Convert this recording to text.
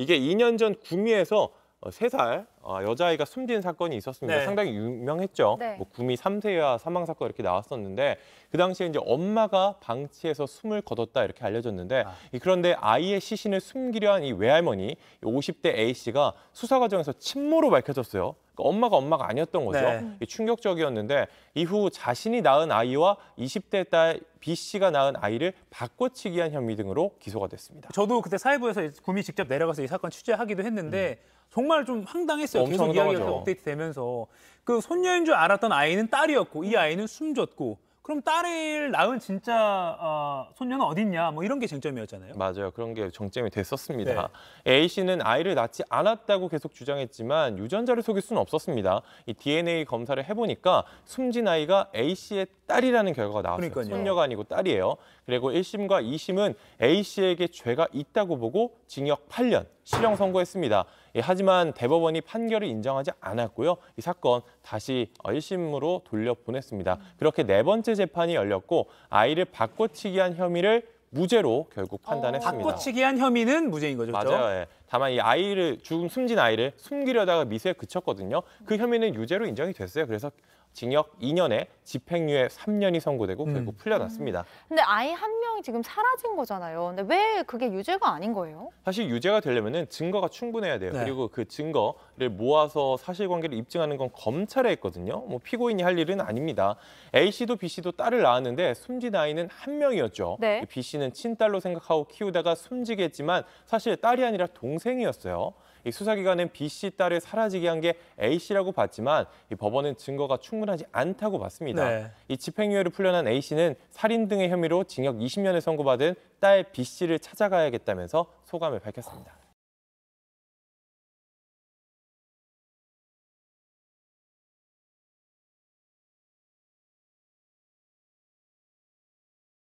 이게 2년 전 구미에서 3살 어, 어, 여자아이가 숨진 사건이 있었습니다. 네. 상당히 유명했죠. 네. 뭐 구미 3세와 사망 사건 이렇게 나왔었는데 그 당시에 이제 엄마가 방치해서 숨을 거뒀다 이렇게 알려졌는데 아. 그런데 아이의 시신을 숨기려 한이 외할머니 50대 A 씨가 수사 과정에서 침모로 밝혀졌어요. 그러니까 엄마가 엄마가 아니었던 거죠. 네. 음. 충격적이었는데 이후 자신이 낳은 아이와 20대 딸 B 씨가 낳은 아이를 바꿔치기 한 혐의 등으로 기소가 됐습니다. 저도 그때 사회부에서 구미 직접 내려가서 이 사건 취재하기도 했는데 음. 정말 좀 황당했어요. 상당했어요. 엄청 계속 이야기가 상당 업데이트 되면서 그 손녀인 줄 알았던 아이는 딸이었고 이 음. 아이는 숨졌고 그럼 딸을 낳은 진짜 어, 손녀는 어딨냐 뭐 이런 게 쟁점이었잖아요. 맞아요. 그런 게 정점이 됐었습니다. 네. A 씨는 아이를 낳지 않았다고 계속 주장했지만 유전자를 속일 수는 없었습니다. 이 DNA 검사를 해보니까 숨진 아이가 A 씨의 딸이라는 결과가 나왔어요. 그러니까요. 손녀가 아니고 딸이에요. 그리고 1심과 2심은 A 씨에게 죄가 있다고 보고 징역 8년, 실형 선고했습니다. 예, 하지만 대법원이 판결을 인정하지 않았고요. 이 사건 다시 1심으로 돌려보냈습니다. 그렇게 네 번째 재판이 열렸고 아이를 바꿔치기한 혐의를 무죄로 결국 판단했습니다. 어, 바꿔치기한 혐의는 무죄인 거죠? 그렇죠? 예. 다만 이 아이를 죽음 숨진 아이를 숨기려다가 미수에 그쳤거든요. 그 혐의는 유죄로 인정이 됐어요. 그래서 징역 2년에 집행유예 3년이 선고되고 음. 결국 풀려났습니다. 음. 근데 아이 한 명이 지금 사라진 거잖아요. 근데 왜 그게 유죄가 아닌 거예요? 사실 유죄가 되려면 증거가 충분해야 돼요. 네. 그리고 그 증거를 모아서 사실관계를 입증하는 건 검찰에 있거든요. 뭐 피고인이 할 일은 아닙니다. A 씨도 B 씨도 딸을 낳았는데 숨진 아이는 한 명이었죠. 네. 그 B 씨는 친딸로 생각하고 키우다가 숨지게 했지만 사실 딸이 아니라 동생이었어요. 이 수사기관은 B 씨 딸을 사라지게 한 게 A 씨라고 봤지만 이 법원은 증거가 충분. 충분하지 않다고 봤습니다. 네. 이 집행유예를 풀려난 A 씨는 살인 등의 혐의로 징역 20년을 선고받은 딸 B 씨를 찾아가야겠다면서 소감을 밝혔습니다.